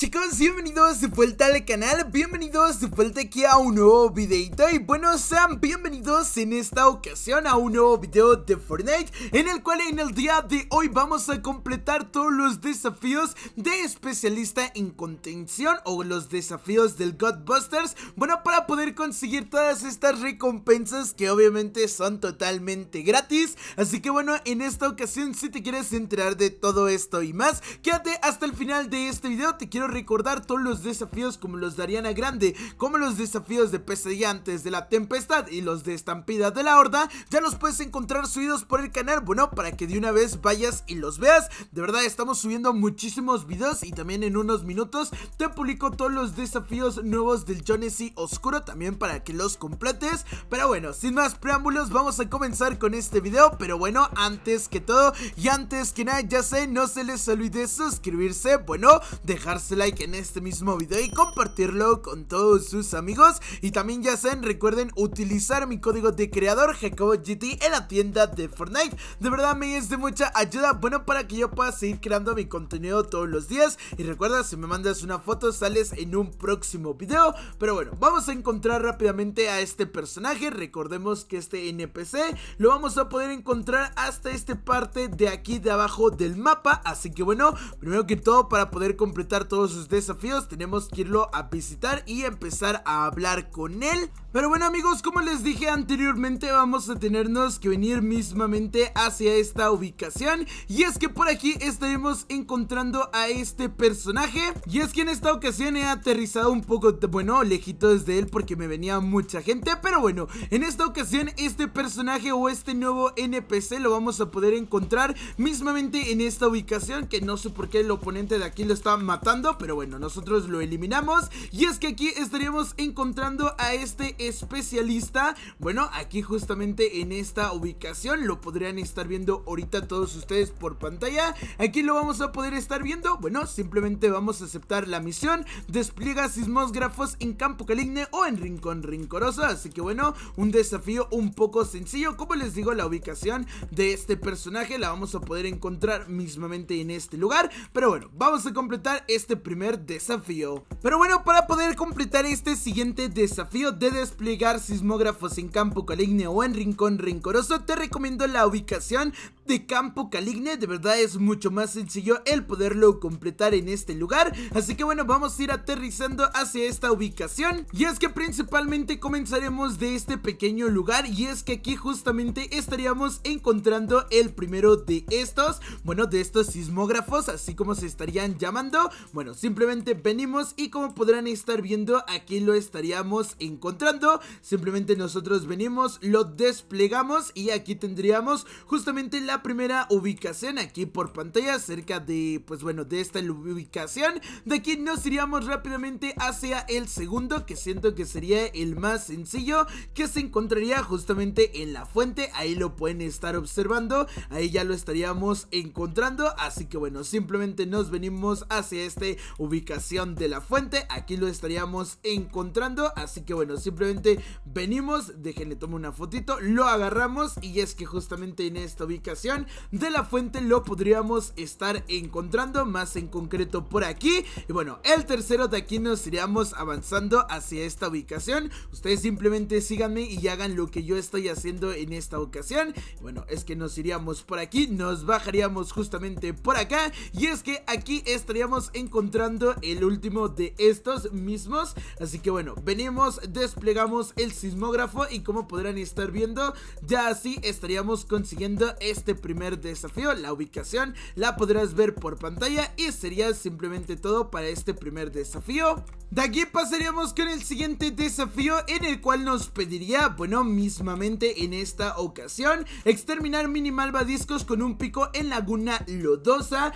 chicos, bienvenidos de vuelta al canal, bienvenidos de vuelta aquí a un nuevo videito Y bueno, sean bienvenidos en esta ocasión a un nuevo video de Fortnite En el cual en el día de hoy vamos a completar todos los desafíos de especialista en contención O los desafíos del Godbusters Bueno, para poder conseguir todas estas recompensas que obviamente son totalmente gratis Así que bueno, en esta ocasión si te quieres enterar de todo esto y más Quédate hasta el final de este video, te quiero recordar todos los desafíos como los de Ariana Grande, como los desafíos de antes de la Tempestad y los de Estampida de la Horda, ya los puedes encontrar subidos por el canal, bueno, para que de una vez vayas y los veas. De verdad, estamos subiendo muchísimos videos y también en unos minutos te publico todos los desafíos nuevos del Jonesy Oscuro también para que los completes. Pero bueno, sin más preámbulos, vamos a comenzar con este video. Pero bueno, antes que todo y antes que nada, ya sé, no se les olvide suscribirse, bueno, dejarse like en este mismo video y compartirlo con todos sus amigos. Y también ya saben, recuerden utilizar mi código de creador GT en la tienda de Fortnite. De verdad me es de mucha ayuda, bueno, para que yo pueda seguir creando mi contenido todos los días. Y recuerda, si me mandas una foto, sales en un próximo video. Pero bueno, vamos a encontrar rápidamente a este personaje. Recordemos que este NPC lo vamos a poder encontrar hasta esta parte de aquí de abajo del mapa. Así que bueno, primero que todo, para poder completar todos sus desafíos tenemos que irlo a visitar y empezar a hablar con él Pero bueno amigos, como les dije anteriormente vamos a tenernos que venir mismamente hacia esta ubicación Y es que por aquí estaremos encontrando a este personaje Y es que en esta ocasión he aterrizado un poco, bueno, Lejito desde él porque me venía mucha gente Pero bueno, en esta ocasión este personaje o este nuevo NPC lo vamos a poder encontrar mismamente en esta ubicación Que no sé por qué el oponente de aquí lo está matando pero bueno, nosotros lo eliminamos. Y es que aquí estaríamos encontrando a este especialista. Bueno, aquí justamente en esta ubicación lo podrían estar viendo ahorita todos ustedes por pantalla. Aquí lo vamos a poder estar viendo. Bueno, simplemente vamos a aceptar la misión. Despliega sismógrafos en Campo Caligne o en Rincón Rincoroso. Así que bueno, un desafío un poco sencillo. Como les digo, la ubicación de este personaje la vamos a poder encontrar mismamente en este lugar. Pero bueno, vamos a completar este primer desafío. Pero bueno, para poder completar este siguiente desafío de desplegar sismógrafos en campo caligneo o en rincón rincoroso te recomiendo la ubicación de este campo Caligne de verdad es mucho más sencillo el poderlo completar en este lugar Así que bueno, vamos a ir aterrizando hacia esta ubicación Y es que principalmente comenzaremos de este pequeño lugar Y es que aquí justamente estaríamos encontrando el primero de estos Bueno, de estos sismógrafos, así como se estarían llamando Bueno, simplemente venimos y como podrán estar viendo aquí lo estaríamos encontrando Simplemente nosotros venimos, lo desplegamos y aquí tendríamos justamente la primera ubicación aquí por pantalla cerca de, pues bueno, de esta ubicación. De aquí nos iríamos rápidamente hacia el segundo que siento que sería el más sencillo que se encontraría justamente en la fuente. Ahí lo pueden estar observando, ahí ya lo estaríamos encontrando. Así que bueno, simplemente nos venimos hacia esta ubicación de la fuente. Aquí lo estaríamos encontrando, así que bueno, simplemente venimos, déjenle tomar una fotito, lo agarramos y es que justamente en esta ubicación de la fuente lo podríamos estar encontrando más en concreto por aquí. Y bueno, el tercero de aquí nos iríamos avanzando hacia esta ubicación. Ustedes simplemente síganme y hagan lo que yo estoy haciendo en esta ocasión. Bueno, es que nos iríamos por aquí, nos bajaríamos justamente por acá. Y es que aquí estaríamos encontrando el último de estos mismos. Así que bueno, venimos, desplegamos el sismógrafo y como podrán estar viendo, ya así estaríamos consiguiendo este este primer desafío. La ubicación la podrás ver por pantalla y sería simplemente todo para este primer desafío. De aquí pasaríamos con el siguiente desafío en el cual nos pediría, bueno, mismamente en esta ocasión, exterminar mini malvadiscos con un pico en Laguna Lodosa,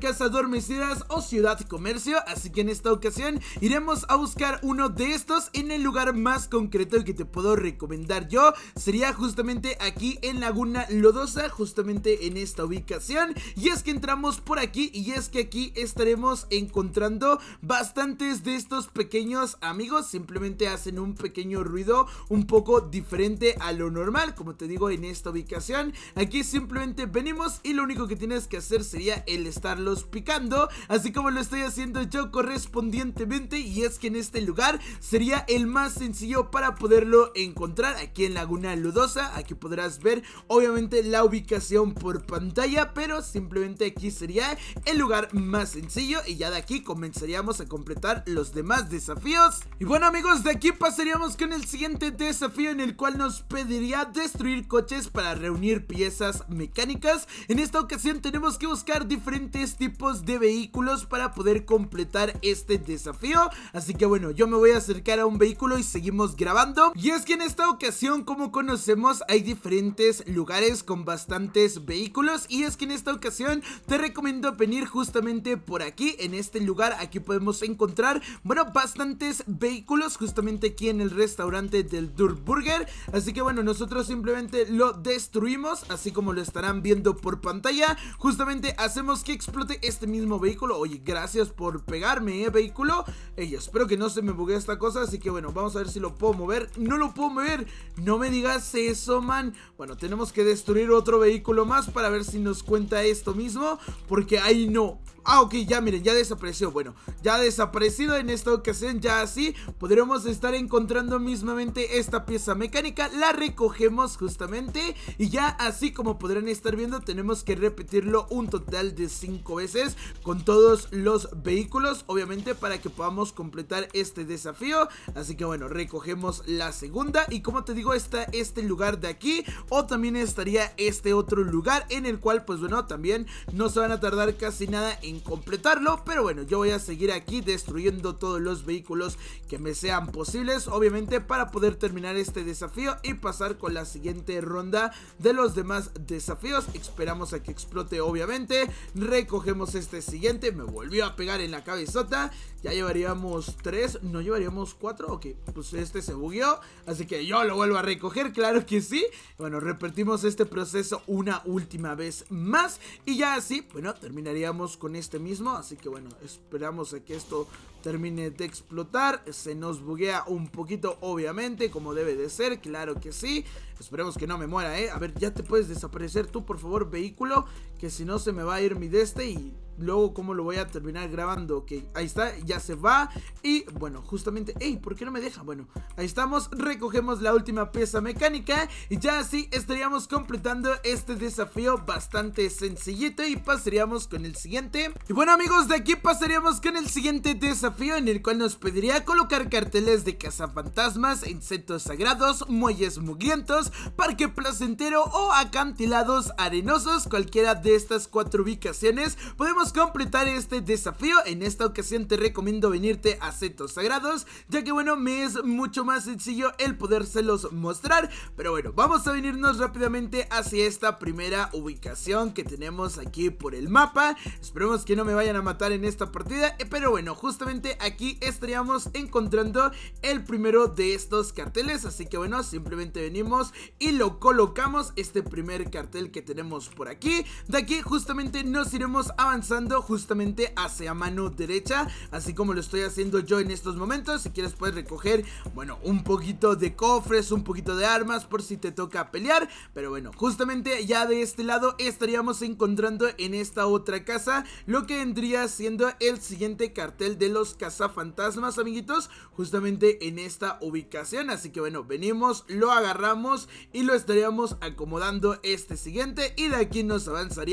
cazador adormecidas o ciudad comercio, así que en esta ocasión iremos a buscar uno de estos en el lugar más concreto que te puedo recomendar yo, sería justamente aquí en Laguna Lodosa, justamente en esta ubicación, y es que entramos por aquí y es que aquí estaremos encontrando bastantes de estos pequeños amigos simplemente hacen un pequeño ruido un poco diferente a lo normal, como te digo en esta ubicación. Aquí simplemente venimos y lo único que tienes que hacer sería el estarlos picando, así como lo estoy haciendo yo correspondientemente y es que en este lugar sería el más sencillo para poderlo encontrar aquí en Laguna Ludosa. Aquí podrás ver obviamente la ubicación por pantalla, pero simplemente aquí sería el lugar más sencillo y ya de aquí comenzaríamos a completar los demás más desafíos. Y bueno amigos, de aquí pasaríamos con el siguiente desafío en el cual nos pediría destruir coches para reunir piezas mecánicas. En esta ocasión tenemos que buscar diferentes tipos de vehículos para poder completar este desafío. Así que bueno, yo me voy a acercar a un vehículo y seguimos grabando. Y es que en esta ocasión, como conocemos, hay diferentes lugares con bastantes vehículos. Y es que en esta ocasión te recomiendo venir justamente por aquí, en este lugar. Aquí podemos encontrar bastantes vehículos justamente aquí en el restaurante del Durburger. Así que bueno, nosotros simplemente lo destruimos, así como lo estarán viendo por pantalla. Justamente hacemos que explote este mismo vehículo. Oye, gracias por pegarme, eh, vehículo. espero que no se me bugue esta cosa, así que bueno, vamos a ver si lo puedo mover. No lo puedo mover, no me digas eso, man. Bueno, tenemos que destruir otro vehículo más para ver si nos cuenta esto mismo, porque ahí no. Ah, ok, ya miren, ya desapareció. Bueno, ya ha desaparecido en esta ocasión, ya así podremos estar encontrando mismamente esta pieza mecánica. La recogemos justamente y ya así como podrán estar viendo, tenemos que repetirlo un total de Cinco veces con todos los vehículos, obviamente para que podamos completar este desafío. Así que bueno, recogemos la segunda y como te digo, está este lugar de aquí o también estaría este otro lugar en el cual pues bueno, también no se van a tardar casi nada en completarlo. Pero bueno, yo voy a seguir aquí destruyendo todos los vehículos que me sean posibles. Obviamente para poder terminar este desafío y pasar con la siguiente ronda de los demás desafíos. Esperamos a que explote obviamente. Recogemos este siguiente. Me volvió a pegar en la cabezota. Ya llevaríamos tres. No llevaríamos cuatro. Ok, pues este se bugueó. Así que yo lo vuelvo a recoger. Claro que sí. Bueno, repetimos este proceso una última vez más. Y ya así, bueno, terminaríamos con este este mismo. Así que bueno, esperamos a que esto termine de explotar. Se nos buguea un poquito, obviamente, como debe de ser, claro que sí. Esperemos que no me muera, ¿eh? A ver, ya te puedes desaparecer tú, por favor, vehículo que si no se me va a ir mi de este y luego cómo lo voy a terminar grabando. Ok, ahí está, ya se va. Y bueno, justamente, ¡ey! ¿Por qué no me deja? Bueno, ahí estamos, recogemos la última pieza mecánica y ya así estaríamos completando este desafío bastante sencillito y pasaríamos con el siguiente. Y bueno amigos, de aquí pasaríamos con el siguiente desafío en el cual nos pediría colocar carteles de cazafantasmas, insectos sagrados, muelles mugrientos, parque placentero o acantilados arenosos, cualquiera de de estas cuatro ubicaciones podemos completar este desafío. En esta ocasión te recomiendo venirte a setos sagrados, ya que bueno, me es mucho más sencillo el podérselos mostrar. Pero bueno, vamos a venirnos rápidamente hacia esta primera ubicación que tenemos aquí por el mapa. Esperemos que no me vayan a matar en esta partida, eh, pero bueno, justamente aquí estaríamos encontrando el primero de estos carteles, así que bueno, simplemente venimos y lo colocamos, este primer cartel que tenemos por aquí, aquí justamente nos iremos avanzando justamente hacia mano derecha, así como lo estoy haciendo yo en estos momentos. Si quieres puedes recoger, bueno, un poquito de cofres, un poquito de armas por si te toca pelear. Pero bueno, justamente ya de este lado estaríamos encontrando en esta otra casa lo que vendría siendo el siguiente cartel de los cazafantasmas, amiguitos, justamente en esta ubicación. Así que bueno, venimos, lo agarramos y lo estaríamos acomodando este siguiente y de aquí nos avanzaríamos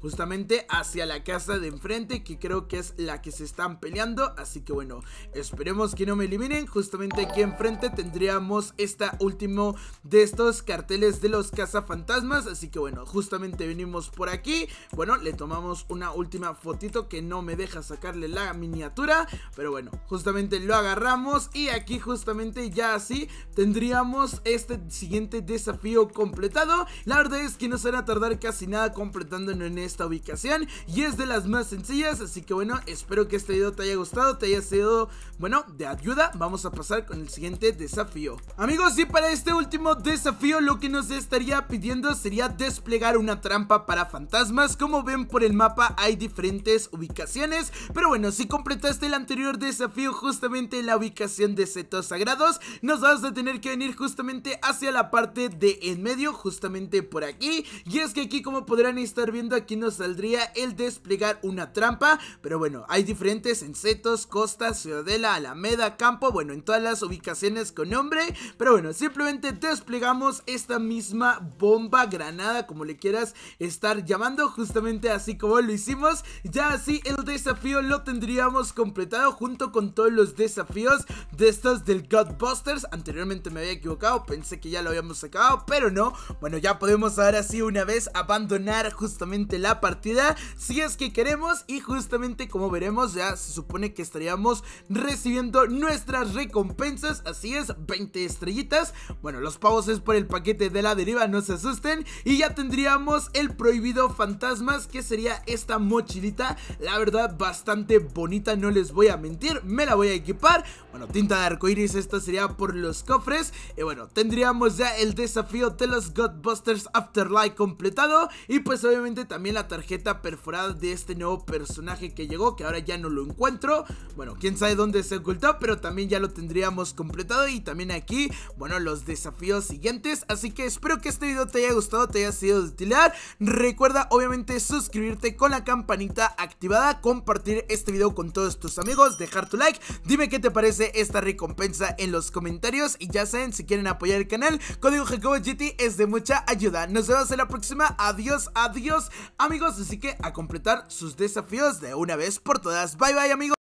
justamente hacia la casa de enfrente, que creo que es la que se están peleando. Así que bueno, esperemos que no me eliminen. Justamente aquí enfrente tendríamos esta último de estos carteles de los cazafantasmas. Así que bueno, justamente venimos por aquí. Bueno, le tomamos una última fotito que no me deja sacarle la miniatura. Pero bueno, justamente lo agarramos y aquí justamente ya así tendríamos este siguiente desafío completado. La verdad es que no se van a tardar casi nada con en esta ubicación y es de las más sencillas, así que bueno, espero que este video te haya gustado, te haya sido, bueno, de ayuda. Vamos a pasar con el siguiente desafío. Amigos, y para este último desafío lo que nos estaría pidiendo sería desplegar una trampa para fantasmas. Como ven por el mapa hay diferentes ubicaciones, pero bueno, si completaste el anterior desafío justamente en la ubicación de setos sagrados, nos vamos a tener que venir justamente hacia la parte de en medio, justamente por aquí. Y es que aquí como podrán estar viendo aquí nos saldría el desplegar una trampa, pero bueno, hay diferentes en cetos, Costa, Ciudadela, Alameda, Campo, bueno, en todas las ubicaciones con nombre, pero bueno, simplemente desplegamos esta misma bomba, granada, como le quieras estar llamando, justamente así como lo hicimos, ya así el desafío lo tendríamos completado junto con todos los desafíos de estos del Godbusters, anteriormente me había equivocado, pensé que ya lo habíamos sacado, pero no, bueno, ya podemos ahora sí una vez abandonar justamente la partida si es que queremos y justamente como veremos ya se supone que estaríamos recibiendo nuestras recompensas, así es, 20 estrellitas, bueno los pavos es por el paquete de la deriva, no se asusten y ya tendríamos el prohibido fantasmas que sería esta mochilita, la verdad bastante bonita, no les voy a mentir, me la voy a equipar, bueno tinta de arcoiris esta sería por los cofres y bueno tendríamos ya el desafío de los Godbusters Afterlife completado y pues obviamente también la tarjeta perforada de este nuevo personaje que llegó, que ahora ya no lo encuentro. Bueno, quién sabe dónde se ocultó, pero también ya lo tendríamos completado. Y también aquí, bueno, los desafíos siguientes. Así que espero que este video te haya gustado, te haya sido de utilidad. Recuerda, obviamente, suscribirte con la campanita activada, compartir este video con todos tus amigos, dejar tu like. Dime qué te parece esta recompensa en los comentarios. Y ya saben, si quieren apoyar el canal, código Jacobo es de mucha ayuda. Nos vemos en la próxima. Adiós, adiós. Dios, amigos. Así que a completar sus desafíos de una vez por todas. Bye bye, amigos.